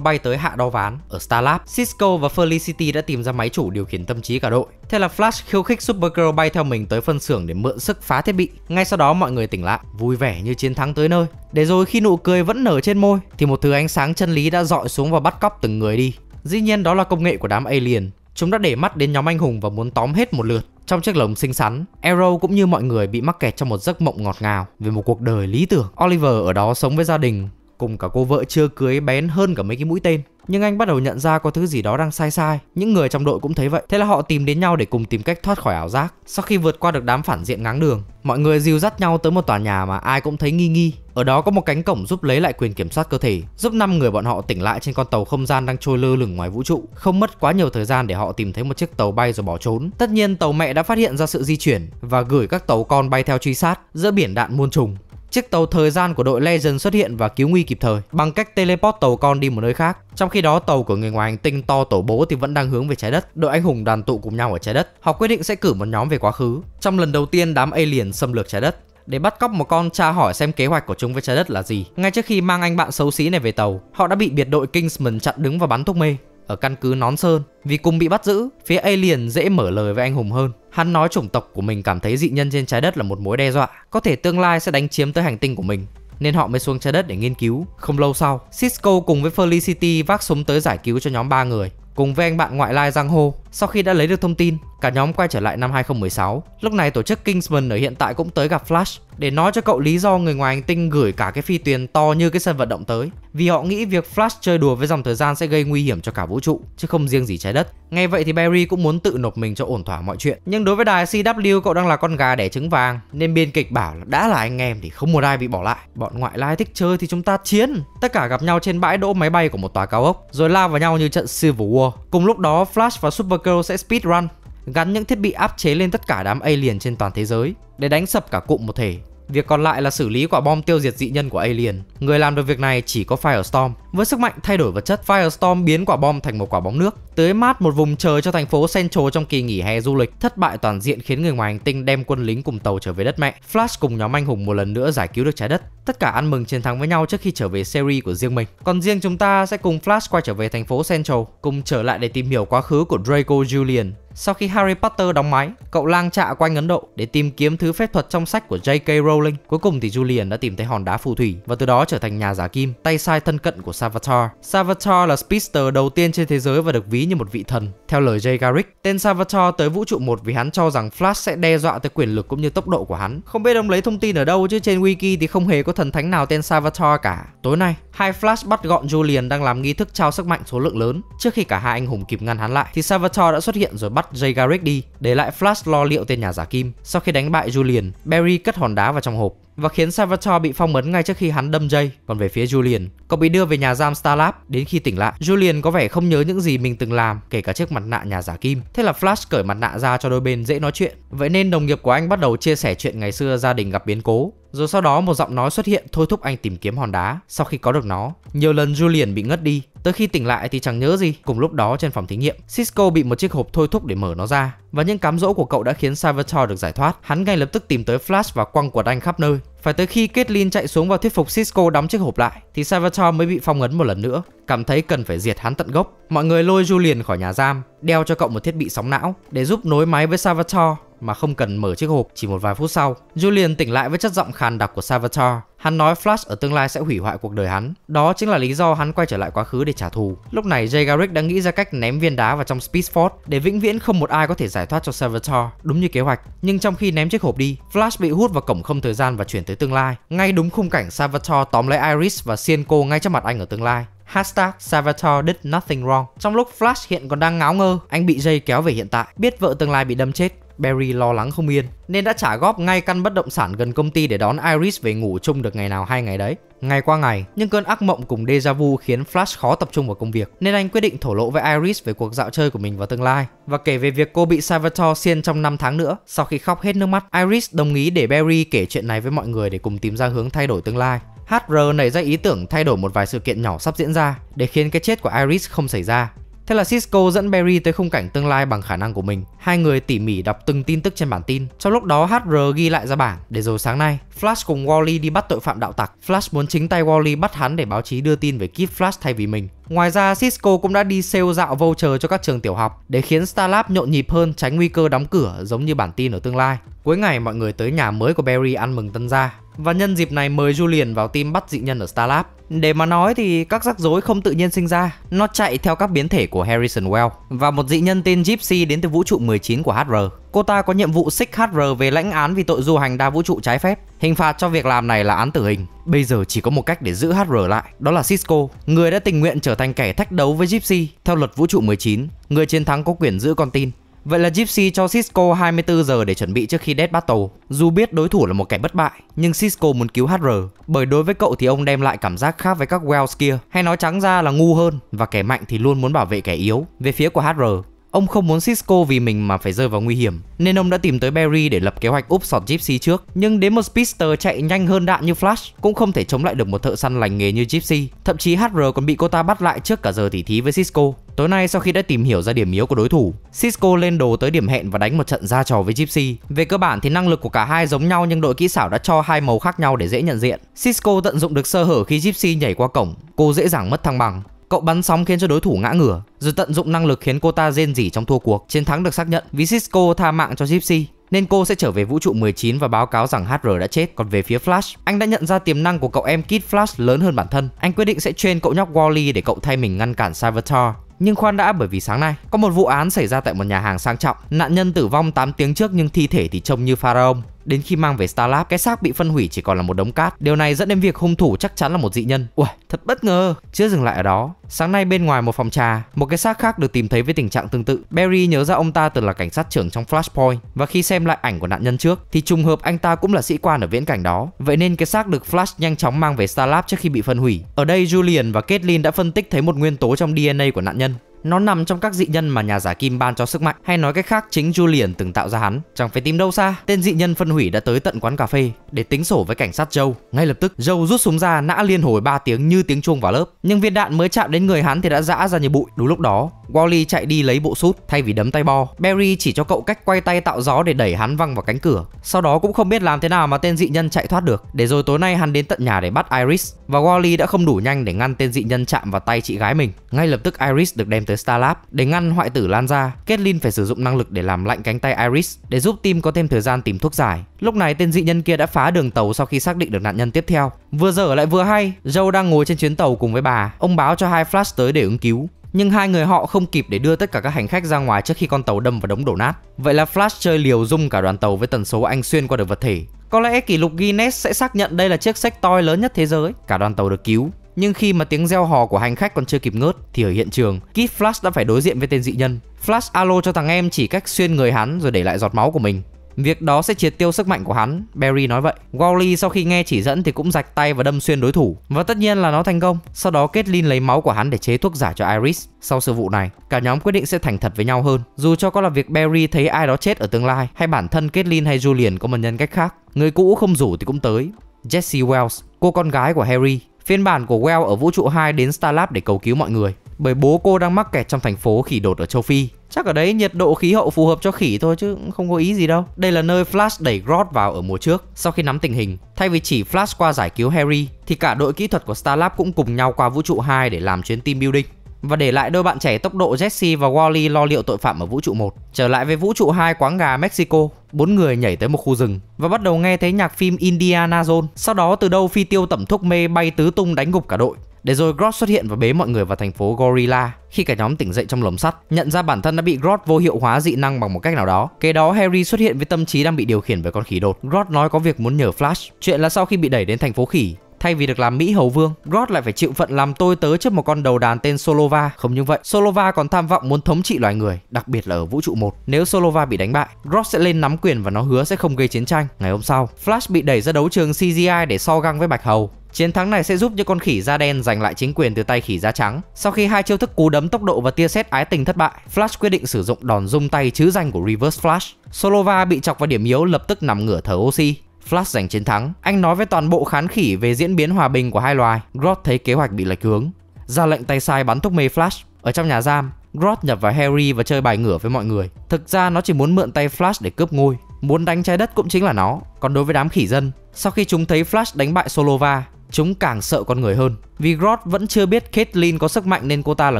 [SPEAKER 1] bay tới hạ đo ván. Ở Starlab, Cisco và Felicity đã tìm ra máy chủ điều khiển tâm trí cả đội. Thế là Flash khiêu khích Supergirl bay theo mình tới phân xưởng để mượn sức phá thiết bị. Ngay sau đó mọi người tỉnh lại, vui vẻ như chiến thắng tới nơi. Để rồi khi nụ cười vẫn nở trên môi, thì một thứ ánh sáng chân lý đã dọi xuống và bắt cóc từng người đi. Dĩ nhiên đó là công nghệ của đám alien Chúng đã để mắt đến nhóm anh hùng và muốn tóm hết một lượt. Trong chiếc lồng xinh xắn, Arrow cũng như mọi người bị mắc kẹt trong một giấc mộng ngọt ngào về một cuộc đời lý tưởng. Oliver ở đó sống với gia đình cùng cả cô vợ chưa cưới bén hơn cả mấy cái mũi tên nhưng anh bắt đầu nhận ra có thứ gì đó đang sai sai những người trong đội cũng thấy vậy thế là họ tìm đến nhau để cùng tìm cách thoát khỏi ảo giác sau khi vượt qua được đám phản diện ngáng đường mọi người dìu dắt nhau tới một tòa nhà mà ai cũng thấy nghi nghi ở đó có một cánh cổng giúp lấy lại quyền kiểm soát cơ thể giúp năm người bọn họ tỉnh lại trên con tàu không gian đang trôi lơ lửng ngoài vũ trụ không mất quá nhiều thời gian để họ tìm thấy một chiếc tàu bay rồi bỏ trốn tất nhiên tàu mẹ đã phát hiện ra sự di chuyển và gửi các tàu con bay theo truy sát giữa biển đạn muôn trùng Chiếc tàu thời gian của đội Legend xuất hiện và cứu nguy kịp thời bằng cách teleport tàu con đi một nơi khác. Trong khi đó tàu của người ngoài hành tinh to tổ bố thì vẫn đang hướng về trái đất. Đội anh hùng đoàn tụ cùng nhau ở trái đất. Họ quyết định sẽ cử một nhóm về quá khứ. Trong lần đầu tiên đám alien xâm lược trái đất, để bắt cóc một con tra hỏi xem kế hoạch của chúng với trái đất là gì. Ngay trước khi mang anh bạn xấu xí này về tàu, họ đã bị biệt đội Kingsman chặn đứng và bắn thuốc mê ở căn cứ Nón Sơn. Vì cùng bị bắt giữ, phía Alien dễ mở lời với anh hùng hơn. Hắn nói chủng tộc của mình cảm thấy dị nhân trên trái đất là một mối đe dọa, có thể tương lai sẽ đánh chiếm tới hành tinh của mình nên họ mới xuống trái đất để nghiên cứu. Không lâu sau, Cisco cùng với Felicity vác súng tới giải cứu cho nhóm ba người, cùng với anh bạn ngoại lai Giang Hô. Sau khi đã lấy được thông tin, cả nhóm quay trở lại năm 2016. Lúc này tổ chức Kingsman ở hiện tại cũng tới gặp Flash để nói cho cậu lý do người ngoài hành tinh gửi cả cái phi thuyền to như cái sân vận động tới. Vì họ nghĩ việc Flash chơi đùa với dòng thời gian sẽ gây nguy hiểm cho cả vũ trụ, chứ không riêng gì trái đất. ngay vậy thì Barry cũng muốn tự nộp mình cho ổn thỏa mọi chuyện. Nhưng đối với đài CW cậu đang là con gà đẻ trứng vàng, nên biên kịch bảo là đã là anh em thì không một ai bị bỏ lại. Bọn ngoại lai thích chơi thì chúng ta chiến. Tất cả gặp nhau trên bãi đỗ máy bay của một tòa cao ốc, rồi lao vào nhau như trận Civil War. Cùng lúc đó Flash và Super Stalker sẽ speedrun, gắn những thiết bị áp chế lên tất cả đám alien trên toàn thế giới để đánh sập cả cụm một thể. Việc còn lại là xử lý quả bom tiêu diệt dị nhân của alien. Người làm được việc này chỉ có Firestorm với sức mạnh thay đổi vật chất, Firestorm biến quả bom thành một quả bóng nước, tưới mát một vùng trời cho thành phố Central trong kỳ nghỉ hè du lịch. Thất bại toàn diện khiến người ngoài hành tinh đem quân lính cùng tàu trở về đất mẹ. Flash cùng nhóm anh hùng một lần nữa giải cứu được trái đất. Tất cả ăn mừng chiến thắng với nhau trước khi trở về series của riêng mình. Còn riêng chúng ta sẽ cùng Flash quay trở về thành phố Central, cùng trở lại để tìm hiểu quá khứ của Draco Julian. Sau khi Harry Potter đóng máy, cậu lang trạ quanh Ấn Độ để tìm kiếm thứ phép thuật trong sách của J.K. Rowling. Cuối cùng thì Julian đã tìm thấy hòn đá phù thủy và từ đó trở thành nhà giả kim, tay sai thân cận của Savitar. Savitar là speedster đầu tiên trên thế giới và được ví như một vị thần. Theo lời Jay Garrick, tên Savitar tới vũ trụ một vì hắn cho rằng Flash sẽ đe dọa tới quyền lực cũng như tốc độ của hắn. Không biết ông lấy thông tin ở đâu chứ trên wiki thì không hề có thần thánh nào tên Savitar cả. Tối nay, hai Flash bắt gọn Julian đang làm nghi thức trao sức mạnh số lượng lớn. Trước khi cả hai anh hùng kịp ngăn hắn lại thì Savitar đã xuất hiện rồi bắt Jay Garrick đi, để lại Flash lo liệu tên nhà giả kim. Sau khi đánh bại Julian, Barry cất hòn đá vào trong hộp và khiến Salvatore bị phong ấn ngay trước khi hắn đâm dây. Còn về phía Julian, cậu bị đưa về nhà giam Starlab đến khi tỉnh lại. Julian có vẻ không nhớ những gì mình từng làm, kể cả chiếc mặt nạ nhà giả kim. Thế là Flash cởi mặt nạ ra cho đôi bên dễ nói chuyện. Vậy nên đồng nghiệp của anh bắt đầu chia sẻ chuyện ngày xưa gia đình gặp biến cố rồi sau đó một giọng nói xuất hiện thôi thúc anh tìm kiếm hòn đá sau khi có được nó. Nhiều lần Julian bị ngất đi, tới khi tỉnh lại thì chẳng nhớ gì. Cùng lúc đó trên phòng thí nghiệm, Cisco bị một chiếc hộp thôi thúc để mở nó ra. Và những cám dỗ của cậu đã khiến Salvatore được giải thoát. Hắn ngay lập tức tìm tới Flash và quăng quật anh khắp nơi. Phải tới khi Caitlyn chạy xuống và thuyết phục Cisco đóng chiếc hộp lại thì Salvatore mới bị phong ấn một lần nữa, cảm thấy cần phải diệt hắn tận gốc. Mọi người lôi Julian khỏi nhà giam, đeo cho cậu một thiết bị sóng não để giúp nối máy với Salvatore mà không cần mở chiếc hộp chỉ một vài phút sau. Julian tỉnh lại với chất giọng khàn đặc của Salvatore. Hắn nói Flash ở tương lai sẽ hủy hoại cuộc đời hắn. Đó chính là lý do hắn quay trở lại quá khứ để trả thù. Lúc này Jay Garrick đã nghĩ ra cách ném viên đá vào trong Speedford để vĩnh viễn không một ai có thể giải thoát cho Salvatore, đúng như kế hoạch. Nhưng trong khi ném chiếc hộp đi, Flash bị hút vào cổng không thời gian và chuyển tới tương lai. Ngay đúng khung cảnh Salvatore tóm lấy Iris và xiên cô ngay trước mặt anh ở tương lai. Hashtag Salvatore did nothing wrong Trong lúc Flash hiện còn đang ngáo ngơ Anh bị dây kéo về hiện tại Biết vợ tương lai bị đâm chết Barry lo lắng không yên nên đã trả góp ngay căn bất động sản gần công ty để đón Iris về ngủ chung được ngày nào hai ngày đấy. Ngày qua ngày, nhưng cơn ác mộng cùng deja vu khiến Flash khó tập trung vào công việc nên anh quyết định thổ lộ với Iris về cuộc dạo chơi của mình vào tương lai và kể về việc cô bị Salvatore xiên trong 5 tháng nữa. Sau khi khóc hết nước mắt, Iris đồng ý để Barry kể chuyện này với mọi người để cùng tìm ra hướng thay đổi tương lai. HR nảy ra ý tưởng thay đổi một vài sự kiện nhỏ sắp diễn ra để khiến cái chết của Iris không xảy ra. Thế là Cisco dẫn Barry tới khung cảnh tương lai bằng khả năng của mình. Hai người tỉ mỉ đọc từng tin tức trên bản tin. Trong lúc đó HR ghi lại ra bảng để rồi sáng nay Flash cùng Wally đi bắt tội phạm đạo tặc. Flash muốn chính tay Wally bắt hắn để báo chí đưa tin về Kid Flash thay vì mình. Ngoài ra, Cisco cũng đã đi sale dạo voucher cho các trường tiểu học để khiến Starlab nhộn nhịp hơn tránh nguy cơ đóng cửa giống như bản tin ở tương lai. Cuối ngày mọi người tới nhà mới của Barry ăn mừng tân gia và nhân dịp này mời Julian vào team bắt dị nhân ở Starlab. Để mà nói thì các rắc rối không tự nhiên sinh ra, nó chạy theo các biến thể của Harrison Wells và một dị nhân tên Gypsy đến từ vũ trụ 19 của HR. Cô ta có nhiệm vụ xích HR về lãnh án vì tội du hành đa vũ trụ trái phép. Hình phạt cho việc làm này là án tử hình. Bây giờ chỉ có một cách để giữ HR lại, đó là Cisco, người đã tình nguyện trở thành kẻ thách đấu với Gypsy theo luật vũ trụ 19. Người chiến thắng có quyền giữ con tin. Vậy là Gypsy cho Cisco 24 giờ để chuẩn bị trước khi Death Battle. Dù biết đối thủ là một kẻ bất bại, nhưng Cisco muốn cứu HR, bởi đối với cậu thì ông đem lại cảm giác khác với các Wells kia, hay nói trắng ra là ngu hơn và kẻ mạnh thì luôn muốn bảo vệ kẻ yếu. Về phía của HR, ông không muốn Cisco vì mình mà phải rơi vào nguy hiểm, nên ông đã tìm tới Barry để lập kế hoạch úp sọt Gypsy trước. Nhưng đến một speedster chạy nhanh hơn đạn như Flash cũng không thể chống lại được một thợ săn lành nghề như Gypsy. Thậm chí HR còn bị cô ta bắt lại trước cả giờ tỉ thí với Cisco. Tối nay sau khi đã tìm hiểu ra điểm yếu của đối thủ, Cisco lên đồ tới điểm hẹn và đánh một trận ra trò với Gypsy. Về cơ bản thì năng lực của cả hai giống nhau nhưng đội kỹ xảo đã cho hai màu khác nhau để dễ nhận diện. Cisco tận dụng được sơ hở khi Gypsy nhảy qua cổng, cô dễ dàng mất thăng bằng. Cậu bắn sóng khiến cho đối thủ ngã ngửa, rồi tận dụng năng lực khiến cô ta rên rỉ trong thua cuộc. Chiến thắng được xác nhận vì Cisco tha mạng cho Gypsy nên cô sẽ trở về vũ trụ 19 và báo cáo rằng HR đã chết. Còn về phía Flash, anh đã nhận ra tiềm năng của cậu em Kid Flash lớn hơn bản thân. Anh quyết định sẽ train cậu nhóc Wally để cậu thay mình ngăn cản Savitar. Nhưng khoan đã bởi vì sáng nay có một vụ án xảy ra tại một nhà hàng sang trọng. Nạn nhân tử vong 8 tiếng trước nhưng thi thể thì trông như pharaoh. Đến khi mang về Starlab, cái xác bị phân hủy chỉ còn là một đống cát. Điều này dẫn đến việc hung thủ chắc chắn là một dị nhân. Ui, thật bất ngờ. Chưa dừng lại ở đó, sáng nay bên ngoài một phòng trà, một cái xác khác được tìm thấy với tình trạng tương tự. Barry nhớ ra ông ta từng là cảnh sát trưởng trong Flashpoint và khi xem lại ảnh của nạn nhân trước thì trùng hợp anh ta cũng là sĩ quan ở viễn cảnh đó. Vậy nên cái xác được Flash nhanh chóng mang về Starlab trước khi bị phân hủy. Ở đây Julian và Caitlin đã phân tích thấy một nguyên tố trong DNA của nạn nhân nó nằm trong các dị nhân mà nhà giả kim ban cho sức mạnh, hay nói cách khác chính Julian từng tạo ra hắn. Chẳng phải tìm đâu xa, tên dị nhân phân hủy đã tới tận quán cà phê để tính sổ với cảnh sát Joe. Ngay lập tức, Joe rút súng ra nã liên hồi 3 tiếng như tiếng chuông vào lớp. Nhưng viên đạn mới chạm đến người hắn thì đã rã ra như bụi. Đúng lúc đó, Wally chạy đi lấy bộ sút thay vì đấm tay bo. Barry chỉ cho cậu cách quay tay tạo gió để đẩy hắn văng vào cánh cửa. Sau đó cũng không biết làm thế nào mà tên dị nhân chạy thoát được. Để rồi tối nay hắn đến tận nhà để bắt Iris và Wally đã không đủ nhanh để ngăn tên dị nhân chạm vào tay chị gái mình. Ngay lập tức Iris được đem tới tới Starlab. Để ngăn hoại tử lan ra, Caitlyn phải sử dụng năng lực để làm lạnh cánh tay Iris để giúp team có thêm thời gian tìm thuốc giải. Lúc này tên dị nhân kia đã phá đường tàu sau khi xác định được nạn nhân tiếp theo. Vừa dở lại vừa hay, Joe đang ngồi trên chuyến tàu cùng với bà. Ông báo cho hai Flash tới để ứng cứu nhưng hai người họ không kịp để đưa tất cả các hành khách ra ngoài trước khi con tàu đâm vào đống đổ nát. Vậy là Flash chơi liều dung cả đoàn tàu với tần số anh xuyên qua được vật thể. Có lẽ kỷ lục Guinness sẽ xác nhận đây là chiếc sách toy lớn nhất thế giới. Cả đoàn tàu được cứu, nhưng khi mà tiếng reo hò của hành khách còn chưa kịp ngớt thì ở hiện trường, Kid Flash đã phải đối diện với tên dị nhân. Flash alo cho thằng em chỉ cách xuyên người hắn rồi để lại giọt máu của mình. Việc đó sẽ triệt tiêu sức mạnh của hắn, Barry nói vậy. Wally sau khi nghe chỉ dẫn thì cũng rạch tay và đâm xuyên đối thủ và tất nhiên là nó thành công. Sau đó Caitlyn lấy máu của hắn để chế thuốc giả cho Iris. Sau sự vụ này, cả nhóm quyết định sẽ thành thật với nhau hơn. Dù cho có là việc Barry thấy ai đó chết ở tương lai hay bản thân Caitlyn hay Julian có một nhân cách khác, người cũ không rủ thì cũng tới. Jessie Wells, cô con gái của Harry, Phiên bản của Well ở vũ trụ 2 đến Starlab để cầu cứu mọi người bởi bố cô đang mắc kẹt trong thành phố khỉ đột ở châu Phi. Chắc ở đấy nhiệt độ khí hậu phù hợp cho khỉ thôi chứ không có ý gì đâu. Đây là nơi Flash đẩy Grodd vào ở mùa trước. Sau khi nắm tình hình, thay vì chỉ Flash qua giải cứu Harry thì cả đội kỹ thuật của Starlab cũng cùng nhau qua vũ trụ 2 để làm chuyến team building và để lại đôi bạn trẻ tốc độ Jesse và Wally lo liệu tội phạm ở vũ trụ 1. Trở lại với vũ trụ 2 quán gà Mexico, bốn người nhảy tới một khu rừng và bắt đầu nghe thấy nhạc phim Indiana Jones. Sau đó từ đâu phi tiêu tẩm thuốc mê bay tứ tung đánh gục cả đội. Để rồi Grodd xuất hiện và bế mọi người vào thành phố Gorilla Khi cả nhóm tỉnh dậy trong lồng sắt Nhận ra bản thân đã bị Grodd vô hiệu hóa dị năng bằng một cách nào đó Kế đó Harry xuất hiện với tâm trí đang bị điều khiển bởi con khỉ đột Grodd nói có việc muốn nhờ Flash Chuyện là sau khi bị đẩy đến thành phố khỉ Thay vì được làm Mỹ hầu vương, God lại phải chịu phận làm tôi tớ trước một con đầu đàn tên Solova. Không những vậy, Solova còn tham vọng muốn thống trị loài người, đặc biệt là ở vũ trụ một. Nếu Solova bị đánh bại, God sẽ lên nắm quyền và nó hứa sẽ không gây chiến tranh. Ngày hôm sau, Flash bị đẩy ra đấu trường CGI để so găng với Bạch Hầu. Chiến thắng này sẽ giúp cho con khỉ da đen giành lại chính quyền từ tay khỉ da trắng. Sau khi hai chiêu thức cú đấm tốc độ và tia sét ái tình thất bại, Flash quyết định sử dụng đòn rung tay chứ danh của Reverse Flash. Solova bị chọc vào điểm yếu lập tức nằm ngửa thở oxy. Flash giành chiến thắng. Anh nói với toàn bộ khán khỉ về diễn biến hòa bình của hai loài. Groth thấy kế hoạch bị lệch hướng, ra lệnh tay sai bắn thuốc mê Flash. Ở trong nhà giam, Groth nhập vào Harry và chơi bài ngửa với mọi người. Thực ra nó chỉ muốn mượn tay Flash để cướp ngôi, muốn đánh trái đất cũng chính là nó. Còn đối với đám khỉ dân, sau khi chúng thấy Flash đánh bại Solova, chúng càng sợ con người hơn. Vì Groth vẫn chưa biết Caitlyn có sức mạnh nên cô ta là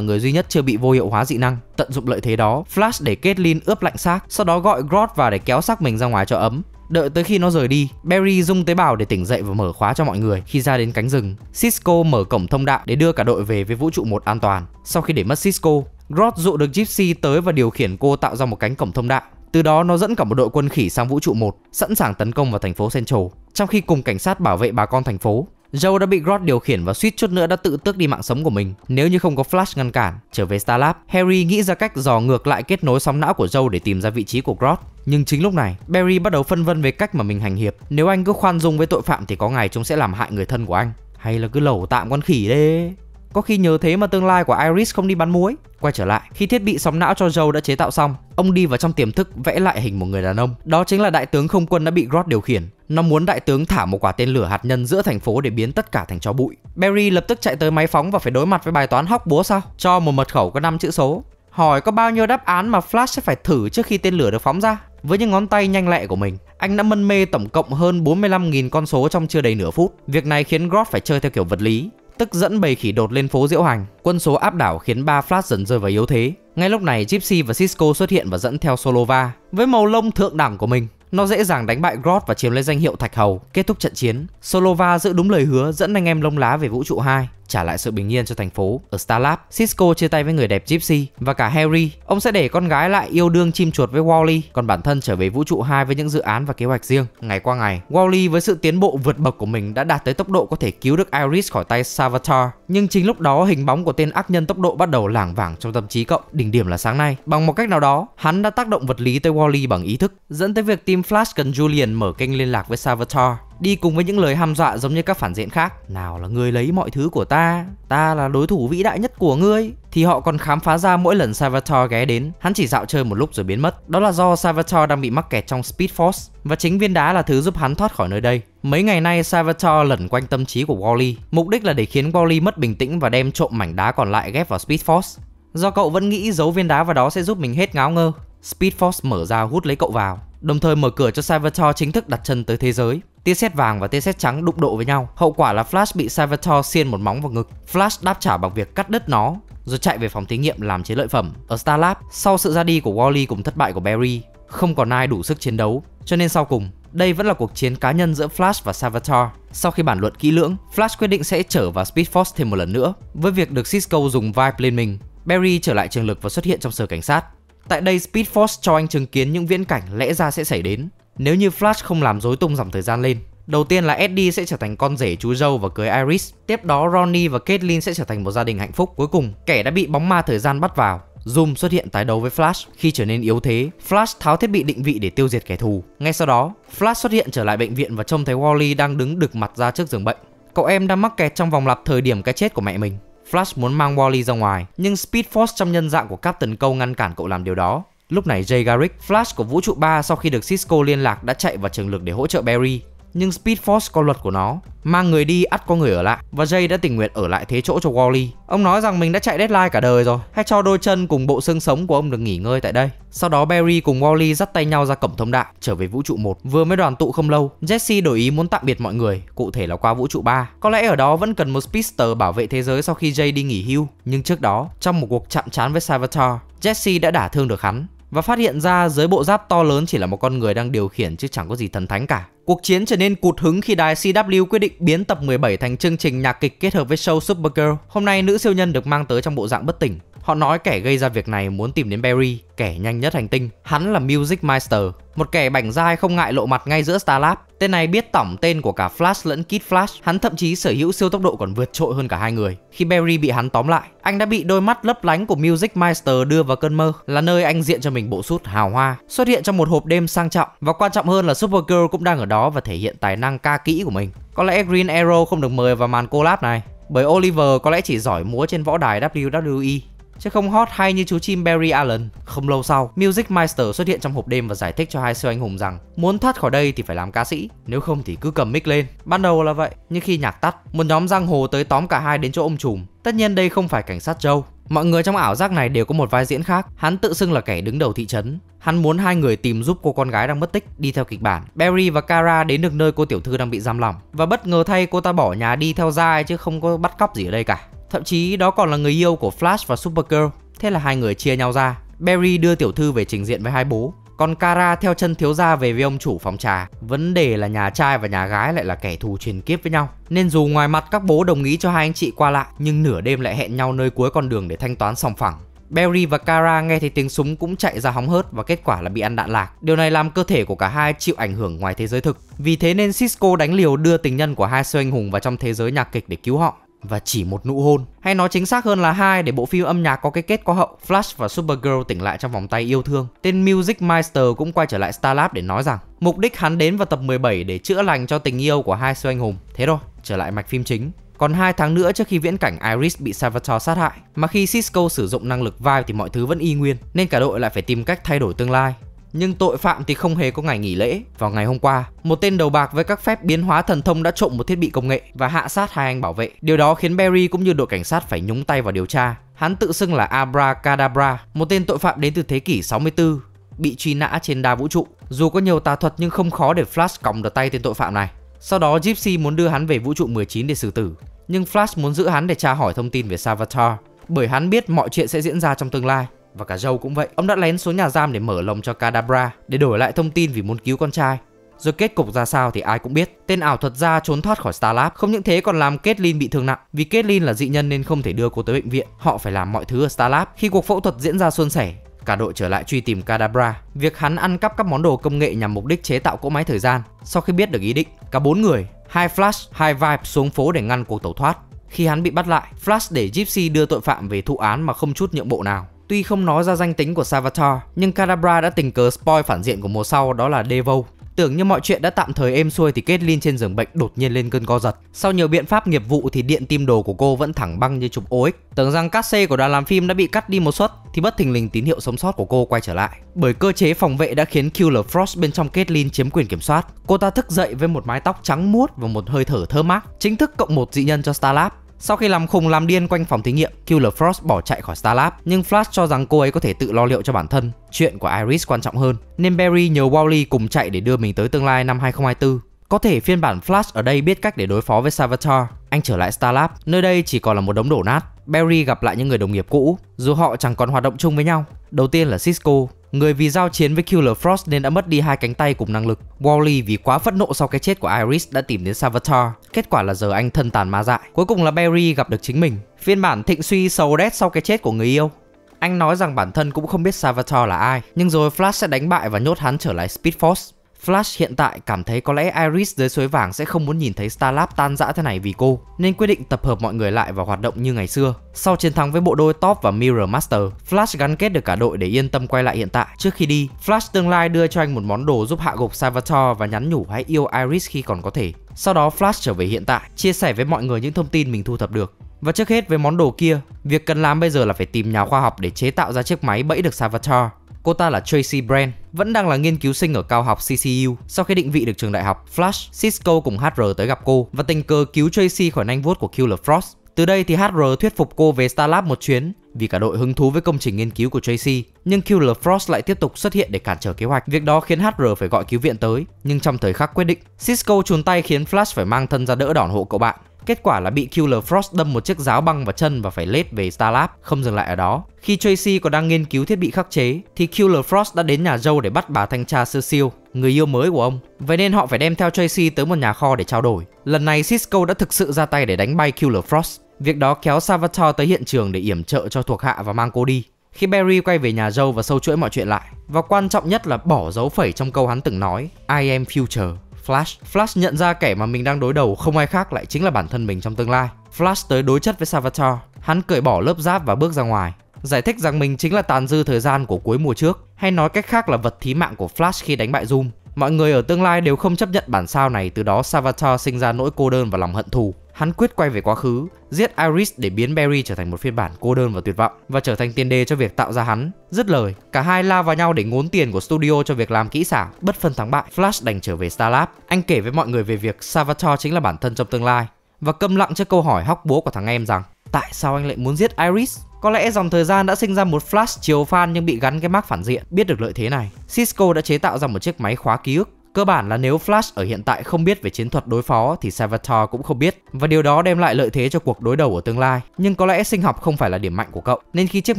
[SPEAKER 1] người duy nhất chưa bị vô hiệu hóa dị năng. Tận dụng lợi thế đó, Flash để Caitlyn ướp lạnh xác, sau đó gọi Groth vào để kéo xác mình ra ngoài cho ấm. Đợi tới khi nó rời đi, Barry dung tế bào để tỉnh dậy và mở khóa cho mọi người khi ra đến cánh rừng. Cisco mở cổng thông đạo để đưa cả đội về với vũ trụ một an toàn. Sau khi để mất Cisco, Grodd dụ được Gypsy tới và điều khiển cô tạo ra một cánh cổng thông đạo. Từ đó nó dẫn cả một đội quân khỉ sang vũ trụ 1, sẵn sàng tấn công vào thành phố Central, trong khi cùng cảnh sát bảo vệ bà con thành phố. Joe đã bị Grodd điều khiển và suýt chút nữa đã tự tước đi mạng sống của mình nếu như không có Flash ngăn cản. Trở về Starlab, Harry nghĩ ra cách dò ngược lại kết nối sóng não của Joe để tìm ra vị trí của Grodd. Nhưng chính lúc này, Barry bắt đầu phân vân về cách mà mình hành hiệp. Nếu anh cứ khoan dung với tội phạm thì có ngày chúng sẽ làm hại người thân của anh. Hay là cứ lẩu tạm con khỉ đấy có khi nhớ thế mà tương lai của Iris không đi bán muối. Quay trở lại, khi thiết bị sóng não cho Joe đã chế tạo xong, ông đi vào trong tiềm thức vẽ lại hình một người đàn ông. Đó chính là đại tướng không quân đã bị Grodd điều khiển. Nó muốn đại tướng thả một quả tên lửa hạt nhân giữa thành phố để biến tất cả thành chó bụi. Barry lập tức chạy tới máy phóng và phải đối mặt với bài toán hóc búa sao? Cho một mật khẩu có 5 chữ số. Hỏi có bao nhiêu đáp án mà Flash sẽ phải thử trước khi tên lửa được phóng ra? Với những ngón tay nhanh lẹ của mình, anh đã mân mê tổng cộng hơn 45.000 con số trong chưa đầy nửa phút. Việc này khiến Grodd phải chơi theo kiểu vật lý, tức dẫn bầy khỉ đột lên phố diễu hành. Quân số áp đảo khiến ba flash dần rơi vào yếu thế. Ngay lúc này, Gypsy và Cisco xuất hiện và dẫn theo Solova. Với màu lông thượng đẳng của mình, nó dễ dàng đánh bại Grot và chiếm lấy danh hiệu Thạch Hầu. Kết thúc trận chiến, Solova giữ đúng lời hứa dẫn anh em lông lá về vũ trụ 2 trả lại sự bình yên cho thành phố ở Starlab. Cisco chia tay với người đẹp Gypsy và cả Harry. Ông sẽ để con gái lại yêu đương chim chuột với Wally, còn bản thân trở về vũ trụ 2 với những dự án và kế hoạch riêng. Ngày qua ngày, Wally với sự tiến bộ vượt bậc của mình đã đạt tới tốc độ có thể cứu được Iris khỏi tay Savitar. Nhưng chính lúc đó hình bóng của tên ác nhân tốc độ bắt đầu lảng vảng trong tâm trí cậu. Đỉnh điểm là sáng nay, bằng một cách nào đó, hắn đã tác động vật lý tới Wally bằng ý thức, dẫn tới việc team Flash cần Julian mở kênh liên lạc với Savitar đi cùng với những lời hăm dọa giống như các phản diện khác. Nào là ngươi lấy mọi thứ của ta, ta là đối thủ vĩ đại nhất của ngươi. Thì họ còn khám phá ra mỗi lần Salvatore ghé đến, hắn chỉ dạo chơi một lúc rồi biến mất. Đó là do Salvatore đang bị mắc kẹt trong Speed Force và chính viên đá là thứ giúp hắn thoát khỏi nơi đây. Mấy ngày nay Salvatore lẩn quanh tâm trí của Wally, mục đích là để khiến Wally mất bình tĩnh và đem trộm mảnh đá còn lại ghép vào Speed Force. Do cậu vẫn nghĩ giấu viên đá vào đó sẽ giúp mình hết ngáo ngơ Speed Force mở ra hút lấy cậu vào, đồng thời mở cửa cho Cybertor chính thức đặt chân tới thế giới. Tia sét vàng và tia sét trắng đụng độ với nhau, hậu quả là Flash bị Cybertor xiên một móng vào ngực. Flash đáp trả bằng việc cắt đứt nó, rồi chạy về phòng thí nghiệm làm chế lợi phẩm. Ở Star Starlab, sau sự ra đi của Wally cùng thất bại của Barry, không còn ai đủ sức chiến đấu, cho nên sau cùng đây vẫn là cuộc chiến cá nhân giữa Flash và Salvatore. Sau khi bản luận kỹ lưỡng, Flash quyết định sẽ trở vào Speed Force thêm một lần nữa với việc được Cisco dùng Vibe lên mình. Barry trở lại trường lực và xuất hiện trong sở cảnh sát. Tại đây Speed Force cho anh chứng kiến những viễn cảnh lẽ ra sẽ xảy đến nếu như Flash không làm rối tung dòng thời gian lên. Đầu tiên là Eddie sẽ trở thành con rể chú dâu và cưới Iris. Tiếp đó Ronnie và Caitlin sẽ trở thành một gia đình hạnh phúc. Cuối cùng, kẻ đã bị bóng ma thời gian bắt vào Zoom xuất hiện tái đấu với Flash khi trở nên yếu thế. Flash tháo thiết bị định vị để tiêu diệt kẻ thù. Ngay sau đó, Flash xuất hiện trở lại bệnh viện và trông thấy Wally đang đứng đực mặt ra trước giường bệnh. Cậu em đang mắc kẹt trong vòng lặp thời điểm cái chết của mẹ mình. Flash muốn mang Wally ra ngoài, nhưng Speed Force trong nhân dạng của Captain Câu ngăn cản cậu làm điều đó. Lúc này Jay Garrick, Flash của vũ trụ 3 sau khi được Cisco liên lạc đã chạy vào trường lực để hỗ trợ Barry nhưng Speed Force có luật của nó, mang người đi ắt có người ở lại và Jay đã tình nguyện ở lại thế chỗ cho Wally. Ông nói rằng mình đã chạy deadline cả đời rồi, hãy cho đôi chân cùng bộ xương sống của ông được nghỉ ngơi tại đây. Sau đó Barry cùng Wally dắt tay nhau ra cổng thông đạo, trở về vũ trụ 1. Vừa mới đoàn tụ không lâu, Jesse đổi ý muốn tạm biệt mọi người, cụ thể là qua vũ trụ 3. Có lẽ ở đó vẫn cần một speedster bảo vệ thế giới sau khi Jay đi nghỉ hưu, nhưng trước đó, trong một cuộc chạm trán với Salvatore, Jesse đã đả thương được hắn và phát hiện ra dưới bộ giáp to lớn chỉ là một con người đang điều khiển chứ chẳng có gì thần thánh cả. Cuộc chiến trở nên cụt hứng khi đài CW quyết định biến tập 17 thành chương trình nhạc kịch kết hợp với show Supergirl. Hôm nay nữ siêu nhân được mang tới trong bộ dạng bất tỉnh. Họ nói kẻ gây ra việc này muốn tìm đến Barry, kẻ nhanh nhất hành tinh. Hắn là Music Meister, một kẻ bảnh dai không ngại lộ mặt ngay giữa Starlab. Tên này biết tổng tên của cả Flash lẫn Kid Flash, hắn thậm chí sở hữu siêu tốc độ còn vượt trội hơn cả hai người. Khi Barry bị hắn tóm lại, anh đã bị đôi mắt lấp lánh của Music Meister đưa vào cơn mơ, là nơi anh diện cho mình bộ sút hào hoa, xuất hiện trong một hộp đêm sang trọng và quan trọng hơn là Supergirl cũng đang ở đó và thể hiện tài năng ca kỹ của mình. Có lẽ Green Arrow không được mời vào màn collab này, bởi Oliver có lẽ chỉ giỏi múa trên võ đài WWE chứ không hot hay như chú chim Barry Allen. Không lâu sau, Music Meister xuất hiện trong hộp đêm và giải thích cho hai siêu anh hùng rằng muốn thoát khỏi đây thì phải làm ca sĩ, nếu không thì cứ cầm mic lên. Ban đầu là vậy, nhưng khi nhạc tắt, một nhóm giang hồ tới tóm cả hai đến chỗ ông trùm. Tất nhiên đây không phải cảnh sát châu. Mọi người trong ảo giác này đều có một vai diễn khác, hắn tự xưng là kẻ đứng đầu thị trấn. Hắn muốn hai người tìm giúp cô con gái đang mất tích đi theo kịch bản. Barry và Kara đến được nơi cô tiểu thư đang bị giam lỏng và bất ngờ thay cô ta bỏ nhà đi theo giai chứ không có bắt cóc gì ở đây cả. Thậm chí đó còn là người yêu của Flash và Supergirl, thế là hai người chia nhau ra. Barry đưa tiểu thư về trình diện với hai bố, còn Kara theo chân thiếu gia về với ông chủ phòng trà. Vấn đề là nhà trai và nhà gái lại là kẻ thù truyền kiếp với nhau. Nên dù ngoài mặt các bố đồng ý cho hai anh chị qua lại, nhưng nửa đêm lại hẹn nhau nơi cuối con đường để thanh toán sòng phẳng. Barry và Kara nghe thấy tiếng súng cũng chạy ra hóng hớt và kết quả là bị ăn đạn lạc. Điều này làm cơ thể của cả hai chịu ảnh hưởng ngoài thế giới thực. Vì thế nên Cisco đánh liều đưa tình nhân của hai siêu anh hùng vào trong thế giới nhạc kịch để cứu họ và chỉ một nụ hôn hay nói chính xác hơn là hai để bộ phim âm nhạc có cái kết có hậu Flash và Supergirl tỉnh lại trong vòng tay yêu thương tên Music Meister cũng quay trở lại Starlab để nói rằng mục đích hắn đến vào tập 17 để chữa lành cho tình yêu của hai siêu anh hùng thế thôi trở lại mạch phim chính còn hai tháng nữa trước khi viễn cảnh Iris bị Salvatore sát hại, mà khi Cisco sử dụng năng lực Vive thì mọi thứ vẫn y nguyên, nên cả đội lại phải tìm cách thay đổi tương lai nhưng tội phạm thì không hề có ngày nghỉ lễ. Vào ngày hôm qua, một tên đầu bạc với các phép biến hóa thần thông đã trộm một thiết bị công nghệ và hạ sát hai anh bảo vệ. Điều đó khiến Barry cũng như đội cảnh sát phải nhúng tay vào điều tra. Hắn tự xưng là Abracadabra, một tên tội phạm đến từ thế kỷ 64 bị truy nã trên đa vũ trụ. Dù có nhiều tà thuật nhưng không khó để Flash còng được tay tên tội phạm này. Sau đó Gypsy muốn đưa hắn về vũ trụ 19 để xử tử, nhưng Flash muốn giữ hắn để tra hỏi thông tin về Savitar, bởi hắn biết mọi chuyện sẽ diễn ra trong tương lai. Và cả Joe cũng vậy, ông đã lén xuống nhà giam để mở lồng cho Kadabra để đổi lại thông tin vì muốn cứu con trai. Rồi kết cục ra sao thì ai cũng biết. Tên ảo thuật gia trốn thoát khỏi Starlab, không những thế còn làm Caitlyn bị thương nặng. Vì Caitlyn là dị nhân nên không thể đưa cô tới bệnh viện, họ phải làm mọi thứ ở Starlab. Khi cuộc phẫu thuật diễn ra suôn sẻ, cả đội trở lại truy tìm Kadabra. Việc hắn ăn cắp các món đồ công nghệ nhằm mục đích chế tạo cỗ máy thời gian. Sau khi biết được ý định, cả bốn người, hai Flash, hai Vibe xuống phố để ngăn cuộc tẩu thoát. Khi hắn bị bắt lại, Flash để Gypsy đưa tội phạm về thụ án mà không chút nhượng bộ nào. Tuy không nói ra danh tính của Savitar, nhưng Kadabra đã tình cờ spoil phản diện của mùa sau đó là Devo. Tưởng như mọi chuyện đã tạm thời êm xuôi thì Caitlyn trên giường bệnh đột nhiên lên cơn co giật. Sau nhiều biện pháp nghiệp vụ thì điện tim đồ của cô vẫn thẳng băng như chụp OX. Tưởng rằng cát xê của đoàn làm phim đã bị cắt đi một suất thì bất thình lình tín hiệu sống sót của cô quay trở lại. Bởi cơ chế phòng vệ đã khiến Killer Frost bên trong Caitlyn chiếm quyền kiểm soát. Cô ta thức dậy với một mái tóc trắng muốt và một hơi thở thơm mát, chính thức cộng một dị nhân cho Starlab. Sau khi làm khùng làm điên quanh phòng thí nghiệm, Killer Frost bỏ chạy khỏi Star Starlab, nhưng Flash cho rằng cô ấy có thể tự lo liệu cho bản thân. Chuyện của Iris quan trọng hơn, nên Barry nhờ Wally cùng chạy để đưa mình tới tương lai năm 2024. Có thể phiên bản Flash ở đây biết cách để đối phó với Savitar. Anh trở lại Star Starlab, nơi đây chỉ còn là một đống đổ nát. Barry gặp lại những người đồng nghiệp cũ, dù họ chẳng còn hoạt động chung với nhau. Đầu tiên là Cisco, Người vì giao chiến với Killer Frost nên đã mất đi hai cánh tay cùng năng lực. Wally vì quá phẫn nộ sau cái chết của Iris đã tìm đến Savitar. Kết quả là giờ anh thân tàn ma dại. Cuối cùng là Barry gặp được chính mình. Phiên bản thịnh suy sâu đét sau cái chết của người yêu. Anh nói rằng bản thân cũng không biết Savitar là ai, nhưng rồi Flash sẽ đánh bại và nhốt hắn trở lại Speed Force. Flash hiện tại cảm thấy có lẽ Iris dưới suối vàng sẽ không muốn nhìn thấy Starlab tan rã thế này vì cô, nên quyết định tập hợp mọi người lại và hoạt động như ngày xưa. Sau chiến thắng với bộ đôi Top và Mirror Master, Flash gắn kết được cả đội để yên tâm quay lại hiện tại. Trước khi đi, Flash tương lai đưa cho anh một món đồ giúp hạ gục Salvatore và nhắn nhủ hãy yêu Iris khi còn có thể. Sau đó Flash trở về hiện tại, chia sẻ với mọi người những thông tin mình thu thập được. Và trước hết với món đồ kia, việc cần làm bây giờ là phải tìm nhà khoa học để chế tạo ra chiếc máy bẫy được Salvatore. Cô ta là Tracy Brand, vẫn đang là nghiên cứu sinh ở cao học CCU. Sau khi định vị được trường đại học Flash, Cisco cùng HR tới gặp cô và tình cờ cứu Tracy khỏi nanh vuốt của Killer Frost. Từ đây thì HR thuyết phục cô về Starlab một chuyến vì cả đội hứng thú với công trình nghiên cứu của Tracy. Nhưng Killer Frost lại tiếp tục xuất hiện để cản trở kế hoạch. Việc đó khiến HR phải gọi cứu viện tới. Nhưng trong thời khắc quyết định, Cisco chùn tay khiến Flash phải mang thân ra đỡ đòn hộ cậu bạn. Kết quả là bị Killer Frost đâm một chiếc giáo băng vào chân và phải lết về Star Starlab, không dừng lại ở đó. Khi Tracy còn đang nghiên cứu thiết bị khắc chế, thì Killer Frost đã đến nhà Joe để bắt bà thanh tra Cecil, người yêu mới của ông. Vậy nên họ phải đem theo Tracy tới một nhà kho để trao đổi. Lần này Cisco đã thực sự ra tay để đánh bay Killer Frost. Việc đó kéo Salvatore tới hiện trường để yểm trợ cho thuộc hạ và mang cô đi. Khi Barry quay về nhà Joe và sâu chuỗi mọi chuyện lại Và quan trọng nhất là bỏ dấu phẩy trong câu hắn từng nói I am future Flash. Flash nhận ra kẻ mà mình đang đối đầu không ai khác lại chính là bản thân mình trong tương lai. Flash tới đối chất với Savitar, hắn cởi bỏ lớp giáp và bước ra ngoài. Giải thích rằng mình chính là tàn dư thời gian của cuối mùa trước, hay nói cách khác là vật thí mạng của Flash khi đánh bại Zoom. Mọi người ở tương lai đều không chấp nhận bản sao này, từ đó Savitar sinh ra nỗi cô đơn và lòng hận thù. Hắn quyết quay về quá khứ, giết Iris để biến Barry trở thành một phiên bản cô đơn và tuyệt vọng và trở thành tiền đề cho việc tạo ra hắn. Dứt lời, cả hai lao vào nhau để ngốn tiền của studio cho việc làm kỹ xảo, bất phân thắng bại. Flash đành trở về Star Starlab. Anh kể với mọi người về việc Salvatore chính là bản thân trong tương lai và câm lặng trước câu hỏi hóc búa của thằng em rằng tại sao anh lại muốn giết Iris? Có lẽ dòng thời gian đã sinh ra một Flash chiều fan nhưng bị gắn cái mác phản diện, biết được lợi thế này. Cisco đã chế tạo ra một chiếc máy khóa ký ức Cơ bản là nếu Flash ở hiện tại không biết về chiến thuật đối phó thì Savitar cũng không biết và điều đó đem lại lợi thế cho cuộc đối đầu ở tương lai. Nhưng có lẽ sinh học không phải là điểm mạnh của cậu nên khi chiếc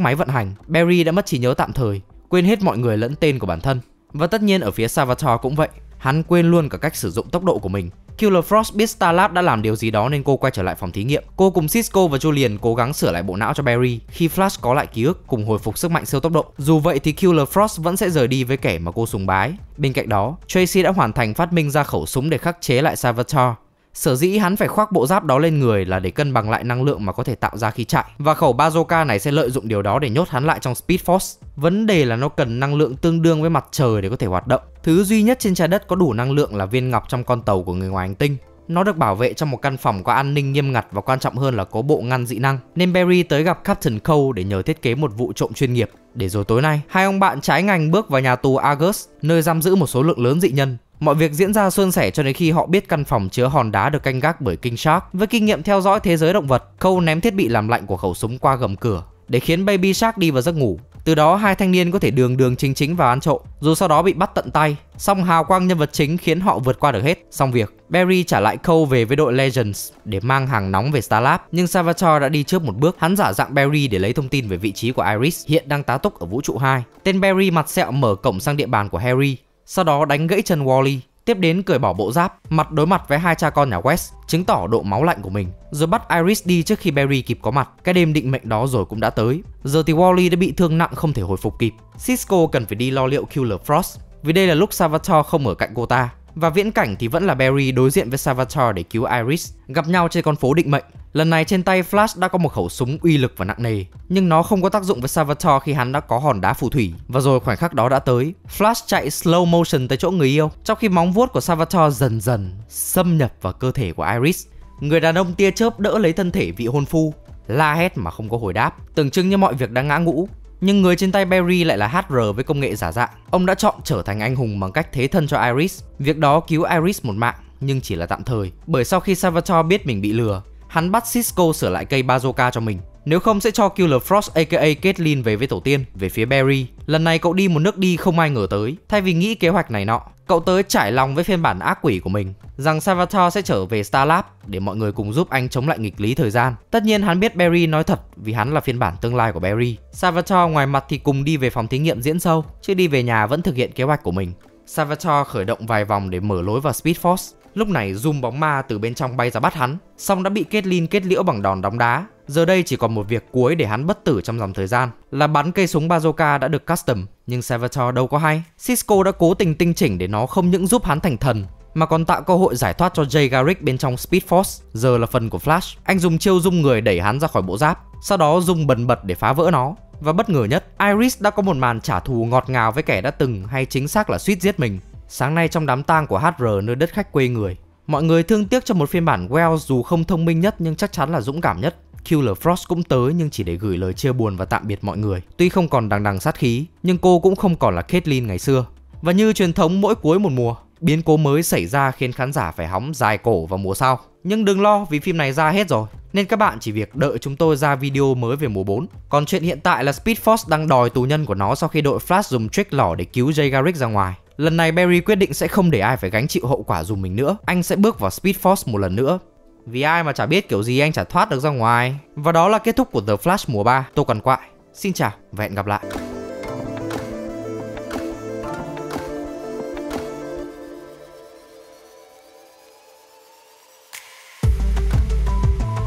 [SPEAKER 1] máy vận hành, Barry đã mất trí nhớ tạm thời, quên hết mọi người lẫn tên của bản thân. Và tất nhiên ở phía Savitar cũng vậy, hắn quên luôn cả cách sử dụng tốc độ của mình Killer Frost biết Starlab đã làm điều gì đó nên cô quay trở lại phòng thí nghiệm. Cô cùng Cisco và Julian cố gắng sửa lại bộ não cho Barry khi Flash có lại ký ức cùng hồi phục sức mạnh siêu tốc độ. Dù vậy thì Killer Frost vẫn sẽ rời đi với kẻ mà cô sùng bái. Bên cạnh đó, Tracy đã hoàn thành phát minh ra khẩu súng để khắc chế lại Savitar Sở dĩ hắn phải khoác bộ giáp đó lên người là để cân bằng lại năng lượng mà có thể tạo ra khi chạy và khẩu bazooka này sẽ lợi dụng điều đó để nhốt hắn lại trong Speed Force. Vấn đề là nó cần năng lượng tương đương với mặt trời để có thể hoạt động. Thứ duy nhất trên trái đất có đủ năng lượng là viên ngọc trong con tàu của người ngoài hành tinh. Nó được bảo vệ trong một căn phòng có an ninh nghiêm ngặt và quan trọng hơn là có bộ ngăn dị năng. Nên Barry tới gặp Captain Cole để nhờ thiết kế một vụ trộm chuyên nghiệp. Để rồi tối nay, hai ông bạn trái ngành bước vào nhà tù Argus, nơi giam giữ một số lượng lớn dị nhân. Mọi việc diễn ra suôn sẻ cho đến khi họ biết căn phòng chứa hòn đá được canh gác bởi King Shark. Với kinh nghiệm theo dõi thế giới động vật, Cole ném thiết bị làm lạnh của khẩu súng qua gầm cửa để khiến Baby Shark đi vào giấc ngủ. Từ đó hai thanh niên có thể đường đường chính chính và ăn trộm, dù sau đó bị bắt tận tay. Song hào quang nhân vật chính khiến họ vượt qua được hết. Xong việc, Barry trả lại Cole về với đội Legends để mang hàng nóng về Starlab, nhưng Salvatore đã đi trước một bước. Hắn giả dạng Barry để lấy thông tin về vị trí của Iris, hiện đang tá túc ở vũ trụ 2. Tên Barry mặt sẹo mở cổng sang địa bàn của Harry, sau đó đánh gãy chân Wally, tiếp đến cởi bỏ bộ giáp, mặt đối mặt với hai cha con nhà West, chứng tỏ độ máu lạnh của mình, rồi bắt Iris đi trước khi Barry kịp có mặt. Cái đêm định mệnh đó rồi cũng đã tới. Giờ thì Wally đã bị thương nặng không thể hồi phục kịp. Cisco cần phải đi lo liệu Killer Frost, vì đây là lúc Salvatore không ở cạnh cô ta. Và viễn cảnh thì vẫn là Barry đối diện với Salvatore để cứu Iris, gặp nhau trên con phố định mệnh. Lần này trên tay Flash đã có một khẩu súng uy lực và nặng nề, nhưng nó không có tác dụng với Salvatore khi hắn đã có hòn đá phù thủy. Và rồi khoảnh khắc đó đã tới, Flash chạy slow motion tới chỗ người yêu, trong khi móng vuốt của Salvatore dần dần xâm nhập vào cơ thể của Iris. Người đàn ông tia chớp đỡ lấy thân thể vị hôn phu, la hét mà không có hồi đáp, tưởng chừng như mọi việc đang ngã ngũ nhưng người trên tay Barry lại là HR với công nghệ giả dạng. Ông đã chọn trở thành anh hùng bằng cách thế thân cho Iris. Việc đó cứu Iris một mạng, nhưng chỉ là tạm thời, bởi sau khi Salvatore biết mình bị lừa, hắn bắt Cisco sửa lại cây bazooka cho mình. Nếu không sẽ cho Killer Frost aka Caitlyn về với tổ tiên, về phía Barry. Lần này cậu đi một nước đi không ai ngờ tới, thay vì nghĩ kế hoạch này nọ. Cậu tới trải lòng với phiên bản ác quỷ của mình Rằng Savitar sẽ trở về Star Starlab Để mọi người cùng giúp anh chống lại nghịch lý thời gian Tất nhiên hắn biết Barry nói thật Vì hắn là phiên bản tương lai của Barry Savitar ngoài mặt thì cùng đi về phòng thí nghiệm diễn sâu Chứ đi về nhà vẫn thực hiện kế hoạch của mình Savitar khởi động vài vòng để mở lối vào Speed Force Lúc này zoom bóng ma từ bên trong bay ra bắt hắn, song đã bị kết lin kết liễu bằng đòn đóng đá. Giờ đây chỉ còn một việc cuối để hắn bất tử trong dòng thời gian là bắn cây súng bazooka đã được custom, nhưng Salvatore đâu có hay. Cisco đã cố tình tinh chỉnh để nó không những giúp hắn thành thần mà còn tạo cơ hội giải thoát cho Jay Garrick bên trong Speed Force, giờ là phần của Flash. Anh dùng chiêu dung người đẩy hắn ra khỏi bộ giáp, sau đó dùng bần bật để phá vỡ nó. Và bất ngờ nhất, Iris đã có một màn trả thù ngọt ngào với kẻ đã từng hay chính xác là suýt giết mình. Sáng nay trong đám tang của HR nơi đất khách quê người, mọi người thương tiếc cho một phiên bản Wells dù không thông minh nhất nhưng chắc chắn là dũng cảm nhất. Killer Frost cũng tới nhưng chỉ để gửi lời chia buồn và tạm biệt mọi người. Tuy không còn đằng đằng sát khí, nhưng cô cũng không còn là Caitlyn ngày xưa. Và như truyền thống mỗi cuối một mùa, biến cố mới xảy ra khiến khán giả phải hóng dài cổ vào mùa sau. Nhưng đừng lo vì phim này ra hết rồi, nên các bạn chỉ việc đợi chúng tôi ra video mới về mùa 4. Còn chuyện hiện tại là Speed Force đang đòi tù nhân của nó sau khi đội Flash dùng trick lỏ để cứu Jay Garrick ra ngoài. Lần này Barry quyết định sẽ không để ai phải gánh chịu hậu quả dùm mình nữa. Anh sẽ bước vào Speed Force một lần nữa. Vì ai mà chả biết kiểu gì anh chả thoát được ra ngoài. Và đó là kết thúc của The Flash mùa 3. tôi còn Quại. Xin chào và hẹn gặp lại.